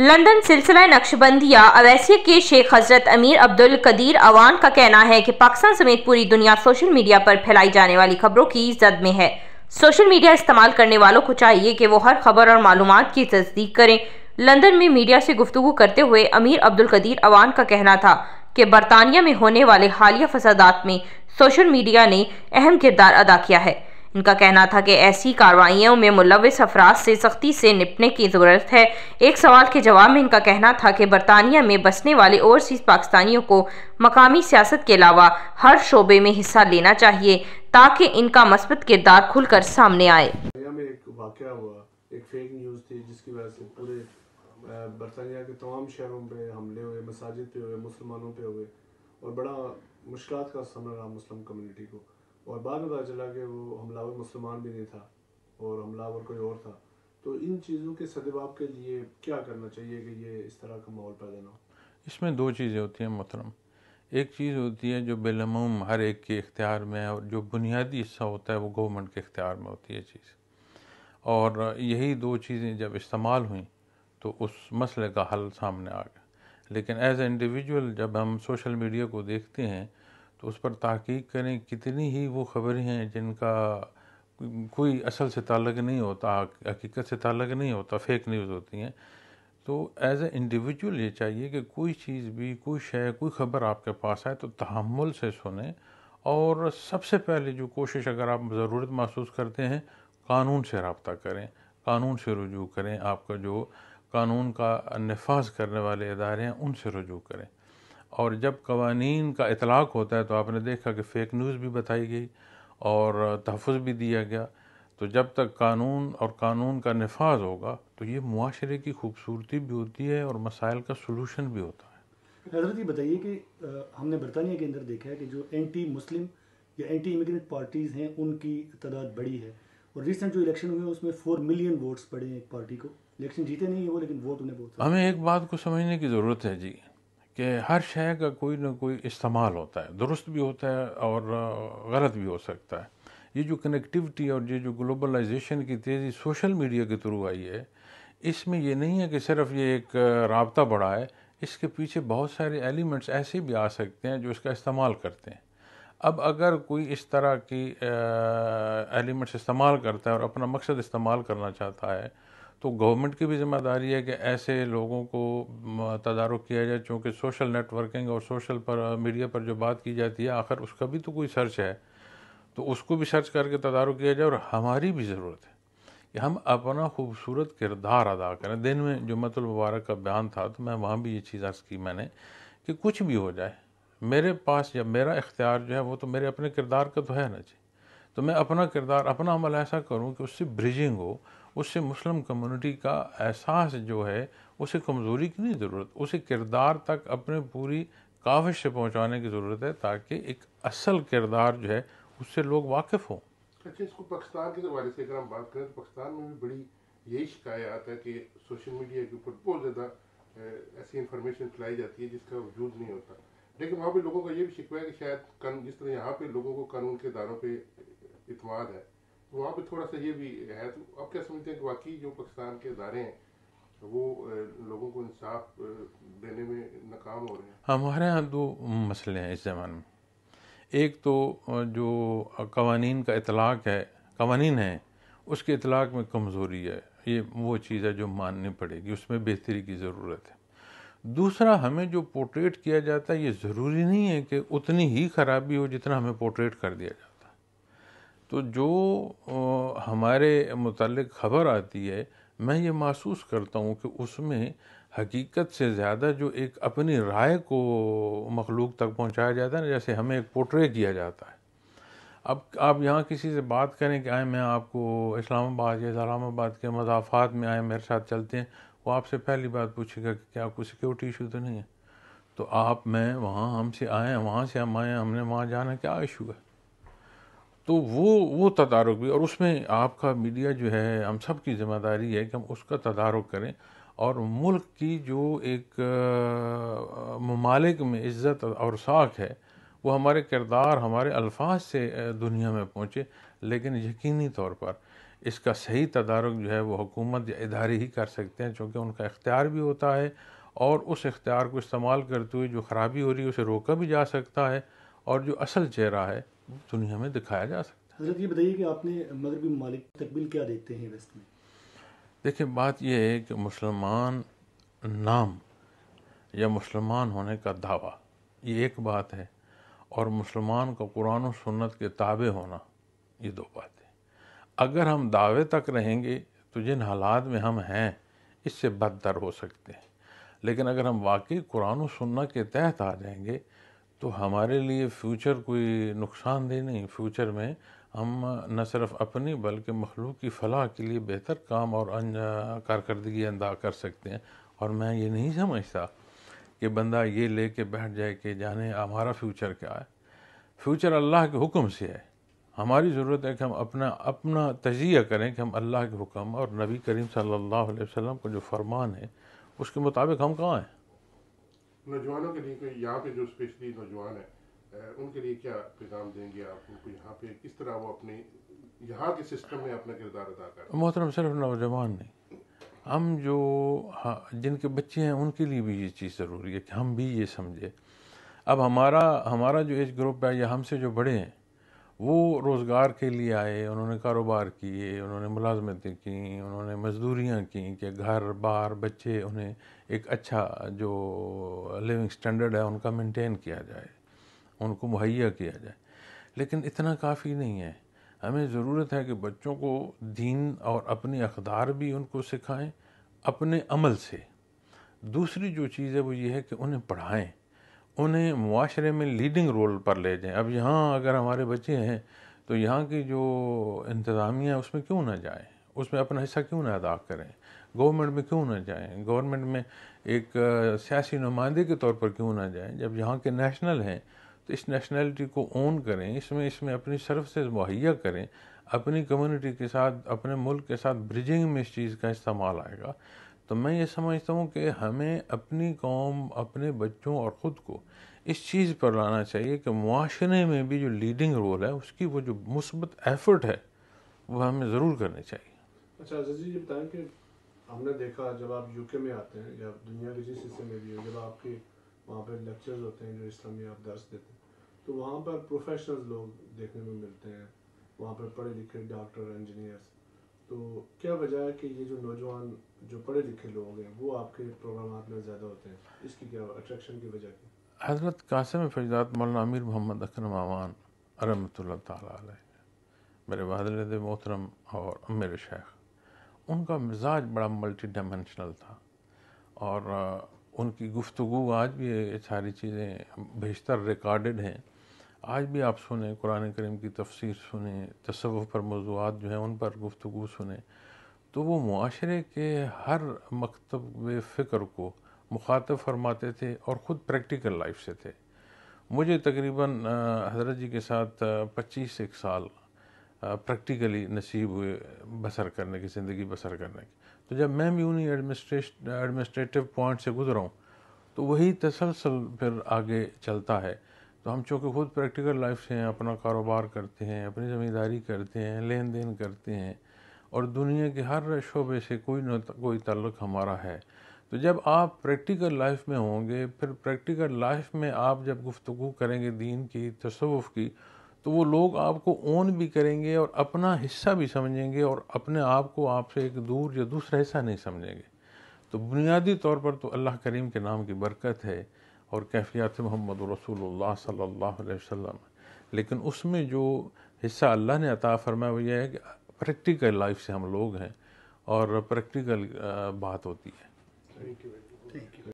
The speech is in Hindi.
लंदन सिलसिला नक्शबंदिया अवैसी के शेख हजरत अमीर अब्दुल कदीर अवान का कहना है कि पाकिस्तान समेत पूरी दुनिया सोशल मीडिया पर फैलाई जाने वाली खबरों की जद में है सोशल मीडिया इस्तेमाल करने वालों को चाहिए कि वो हर खबर और मालूम की तस्दीक करें लंदन में मीडिया से गुफ्तु करते हुए अमीर अब्दुल कदीर अवान का कहना था कि बरतानिया में होने वाले हालिया फसादात में सोशल मीडिया ने अहम किरदार अदा किया है उनका कहना था कि ऐसी कार्रवाइयों में मुलविस अफराज से सख्ती से निपटने की ज़रूरत है एक सवाल के जवाब में इनका कहना था कि बरतानिया में बसने वाले ओवरसीज़ पाकिस्तानियों को मकामी सियासत के अलावा हर शोबे में हिस्सा लेना चाहिए ताकि इनका मस्बत किरदार खुलकर सामने आए बरतानिया के तमाम शहरों पे हमले हुए मसाजिद पे हुए मुसलमानों पे हुए और बड़ा मुश्किल का सामना रहा मुस्लिम कम्युनिटी को और बाद में पता चला कि वो हमलावर मुसलमान भी नहीं था और हमलावर कोई और था तो इन चीज़ों के सदभाव के लिए क्या करना चाहिए कि ये इस तरह का माहौल पैदा ना हो इसमें दो चीज़ें होती हैं मोहतरम एक चीज़ होती है जो बेलमूम हर एक के इख्तियार में है और जो बुनियादी हिस्सा होता है वो गवर्नमेंट के इख्तियार में होती है चीज़ और यही दो चीज़ें जब इस्तेमाल हुई तो उस मसले का हल सामने आ गया लेकिन एज ए इंडिविजुअल जब हम सोशल मीडिया को देखते हैं तो उस पर तहकीक करें कितनी ही वो खबरें हैं जिनका कोई असल से ताल्लक नहीं होता हकीकत से ताल्लक नहीं होता फेक न्यूज़ होती हैं तो एज़ ए इंडिविजुअल ये चाहिए कि कोई चीज़ भी कोई शय कोई ख़बर आपके पास आए तो तहमुल से सुने और सबसे पहले जो कोशिश अगर आप ज़रूरत महसूस करते हैं कानून से रबता करें कानून से रजू करें आपका जो कानून का नफाज करने वाले इदारे हैं उनसे रजू करें और जब कवानीन का इतलाक़ होता है तो आपने देखा कि फ़ेक न्यूज़ भी बताई गई और तहफ़ भी दिया गया तो जब तक कानून और कानून का नफाज होगा तो ये माशरे की खूबसूरती भी होती है और मसाइल का सलूशन भी होता है हजरत ये बताइए कि हमने बरतानिया के अंदर देखा है कि जो एंटी मुस्लिम या एंटी इमिग्रेंट पार्टीज़ हैं उनकी तादाद बड़ी है और रिसेंट जो इलेक्शन हुए उसमें फोर मिलियन वोट्स पड़े हैं एक पार्टी को इलेक्शन जीते नहीं है वो लेकिन वोट उन्हें बहुत हमें एक बात को समझने की ज़रूरत है जी कि हर शय का कोई ना कोई इस्तेमाल होता है दुरुस्त भी होता है और गलत भी हो सकता है ये जो कनेक्टिविटी और ये जो ग्लोबलाइजेशन की तेज़ी सोशल मीडिया के थ्रू आई है इसमें ये नहीं है कि सिर्फ ये एक रबता बढ़ा है इसके पीछे बहुत सारे एलिमेंट्स ऐसे भी आ सकते हैं जो इसका इस्तेमाल करते हैं अब अगर कोई इस तरह की एलिमेंट्स इस्तेमाल करता है और अपना मकसद इस्तेमाल करना चाहता है तो गवर्नमेंट की भी जिम्मेदारी है कि ऐसे लोगों को तदारक किया जाए चूँकि सोशल नेटवर्किंग और सोशल पर मीडिया पर जो बात की जाती है आखिर उसका भी तो कोई सर्च है तो उसको भी सर्च करके तदारक किया जाए और हमारी भी ज़रूरत है कि हम अपना खूबसूरत किरदार अदा करें दिन में जो मतल का बयान था तो मैं वहाँ भी ये चीज़ अर्ज़ की मैंने कि कुछ भी हो जाए मेरे पास या मेरा इख्तियार जो है वो तो मेरे अपने किरदार का तो है ना जी तो मैं अपना किरदार अपना अमल ऐसा करूं कि उससे ब्रिजिंग हो उससे मुस्लिम कम्युनिटी का एहसास जो है उसे कमज़ोरी की नहीं ज़रूरत उसे किरदार तक अपने पूरी काविश से पहुंचाने की ज़रूरत है ताकि एक असल किरदार जो है उससे लोग वाकिफ़ हों अच्छा इसको पाकिस्तान के हवाले से अगर हम बात करें तो पाकिस्तान में भी बड़ी यही शिकायत है कि सोशल मीडिया के ऊपर बहुत ज़्यादा ऐसी इंफॉर्मेशन फैलाई जाती है जिसका वजूद नहीं होता लेकिन वहाँ पे लोगों का ये भी शिकवा है कि शायद कानून जिस तरह यहाँ पे लोगों को कानून के दारों पे इतमाद तो है तो वहाँ पर थोड़ा सा ये भी है तो आप क्या समझते हैं कि वाकई जो पाकिस्तान के इदारे हैं वो लोगों को इंसाफ देने में नाकाम हो रहे हैं हमारे यहाँ दो मसले हैं इस ज़माने में एक तो जो कवानीन का इतलाक़ है कवानीन है उसके इतलाक़ में कमज़ोरी है ये वो चीज़ है जो माननी पड़ेगी उसमें बेहतरी की ज़रूरत है दूसरा हमें जो पोर्ट्रेट किया जाता है ये ज़रूरी नहीं है कि उतनी ही खराबी हो जितना हमें पोर्ट्रेट कर दिया जाता है तो जो हमारे मतलब ख़बर आती है मैं ये महसूस करता हूँ कि उसमें हकीकत से ज़्यादा जो एक अपनी राय को मखलूक तक पहुँचाया जाता है ना जैसे हमें एक पोट्रे किया जाता है अब आप यहाँ किसी से बात करें कि आए मैं आपको इस्लामाबाद या इस्लामाबाद के मजाफात में आए मेरे साथ चलते हैं वो आपसे पहली बात पूछेगा कि क्या आपको सिक्योरिटी इशू तो नहीं है तो आप मैं वहाँ हमसे आए वहाँ से हम आए हमने वहाँ जाना क्या इशू है तो वो वो तदारक भी और उसमें आपका मीडिया जो है हम सब की जिम्मेदारी है कि हम उसका तदारक करें और मुल्क की जो एक ममालिक में इज़्ज़त और साख है वो हमारे किरदार हमारे अल्फाज से दुनिया में पहुँचे लेकिन यकीनी तौर पर इसका सही तदारक जो है वो हुकूमत या इदारे ही कर सकते हैं चूँकि उनका इख्तियार भी होता है और उस इख्तियार को इस्तेमाल करते हुए जो ख़राबी हो रही है उसे रोका भी जा सकता है और जो असल चेहरा है दुनिया में दिखाया जा सकता है हजरत ये बताइए कि आपने मगरबी ममालिक तकबील क्या देखते हैं वेस्ट में देखिए बात यह है कि मुसलमान नाम या मुसलमान होने का दावा ये एक बात है और मुसलमान का कुरान और सुन्नत के ताबे होना ये दो बातें अगर हम दावे तक रहेंगे तो जिन हालात में हम हैं इससे बदतर हो सकते हैं लेकिन अगर हम वाकई कुरान और सुन्नत के तहत आ जाएंगे तो हमारे लिए फ्यूचर कोई नुकसानदेह नहीं फ्यूचर में हम न सिर्फ अपनी बल्कि मखलूक की फलाह के लिए बेहतर काम और कारकर्दगी अंदा कर सकते हैं और मैं ये नहीं समझता कि बंदा ये ले कर बैठ जाए कि जाने हमारा फ्यूचर क्या है फ्यूचर अल्लाह के हुक्म से है हमारी ज़रूरत है कि हम अपना अपना तजिया करें कि हम अल्लाह के हुक्म और नबी करीम सल्लल्लाहु अलैहि वसल्लम को जो फरमान है उसके मुताबिक हम कहाँ हैं नौजवानों के लिए कोई यहाँ पे जो स्पेशली नौजवान है उनके लिए क्या पैगाम देंगे आप उनको यहाँ पे किस तरह वो अपने यहाँ के सिस्टम में अपना किरदार अदा कर मोहतरम सिर्फ नौजवान नहीं हम जो हाँ जिनके बच्चे हैं उनके लिए भी ये चीज़ ज़रूरी है कि हम भी ये समझें अब हमारा हमारा जो एज ग्रुप है या हमसे जो बड़े हैं वो रोज़गार के लिए आए उन्होंने कारोबार किए उन्होंने मुलाजमतें की उन्होंने मजदूरियाँ की कि घर बार बच्चे उन्हें एक अच्छा जो लिविंग स्टैंडर्ड है उनका मेंटेन किया जाए उनको मुहैया किया जाए लेकिन इतना काफ़ी नहीं है हमें ज़रूरत है कि बच्चों को दीन और अपने अकदार भी उनको सिखाएं अपने अमल से दूसरी जो चीज़ है वो ये है कि उन्हें पढ़ाएं उन्हें माशरे में लीडिंग रोल पर ले जाएं अब यहाँ अगर हमारे बच्चे हैं तो यहाँ की जो इंतज़ामिया है उसमें क्यों ना जाएं उसमें अपना हिस्सा क्यों ना अदा करें गवर्नमेंट में क्यों ना जाएं गवर्नमेंट में एक सियासी नुमाइंदे के तौर पर क्यों ना जाएं जब यहाँ के नेशनल हैं तो इस नेशनलिटी को ओन करें इसमें इसमें अपनी सर्विसेज मुहैया करें अपनी कम्युनिटी के साथ अपने मुल्क के साथ ब्रिजिंग में इस चीज़ का इस्तेमाल आएगा तो मैं ये समझता हूँ कि हमें अपनी कौम अपने बच्चों और ख़ुद को इस चीज़ पर लाना चाहिए कि माशरे में भी जो लीडिंग रोल है उसकी वो जो मुस्बत एफर्ट है वो हमें ज़रूर करनी चाहिए अच्छा जी ये बताएं कि हमने देखा जब आप यूके में आते हैं या दुनिया के जिस हिस्से में भी हो जब आपके वहाँ पर लेक्चर्स होते हैं जो इस्लामी आप दर्श देते हैं तो वहाँ पर प्रोफेशनल लोग देखने में मिलते हैं वहाँ पर पढ़े लिखे डॉक्टर इंजीनियर्स तो क्या वजह है कि ये जो नौजवान जो पढ़े लिखे लोग हैं वो आपके प्रोग्राम में ज़्यादा होते हैं इसकी क्या अट्रैक्शन की वजह की हज़रत कासम फजदात मौलाना अमीर मोहम्मद अकरम आवान रमत मेरे वालद मोहतरम और मेरे शेख उनका मिजाज बड़ा मल्टी डायमेंशनल था और उनकी गुफ्तु आज भी ये सारी चीज़ें बेशतर रिकॉर्डेड हैं आज भी आप सुने कुरान करीम की तफसीर सुने तसवुफ़ पर मौजूद जो हैं उन पर गुफ्तु सुने तो वो माशरे के हर मकतब फ़िक्र को मुखातब फरमाते थे और ख़ुद प्रैक्टिकल लाइफ से थे मुझे तकरीबन हजरत जी के साथ पच्चीस एक साल प्रैक्टिकली नसीब हुए बसर करने की ज़िंदगी बसर करने की तो जब मैं भी उन्हीं एडमिनिस्ट्रेटिव पॉइंट से गुजरा हूँ तो वही तसलसल फिर आगे चलता है तो हम चूँकि खुद प्रैक्टिकल लाइफ से हैं अपना कारोबार करते हैं अपनी ज़मींदारी करते हैं लेन देन करते हैं और दुनिया के हर शोबे से कोई न कोई ताल्लुक हमारा है तो जब आप प्रैक्टिकल लाइफ में होंगे फिर प्रैक्टिकल लाइफ में आप जब गुफ्तु करेंगे दीन की तसवुफ़ की तो वो लोग आपको ओन भी करेंगे और अपना हिस्सा भी समझेंगे और अपने आप को आपसे एक दूर या दूसरा हिस्सा नहीं समझेंगे तो बुनियादी तौर पर तो अल्लाह करीम के नाम की बरकत है और कैफियात मोहम्मद रसूलुल्लाह सल्लल्लाहु अलैहि वसल्लम लेकिन उसमें जो हिस्सा अल्लाह ने अता फरमाया वो ये है कि प्रैक्टिकल लाइफ से हम लोग हैं और प्रैक्टिकल बात होती है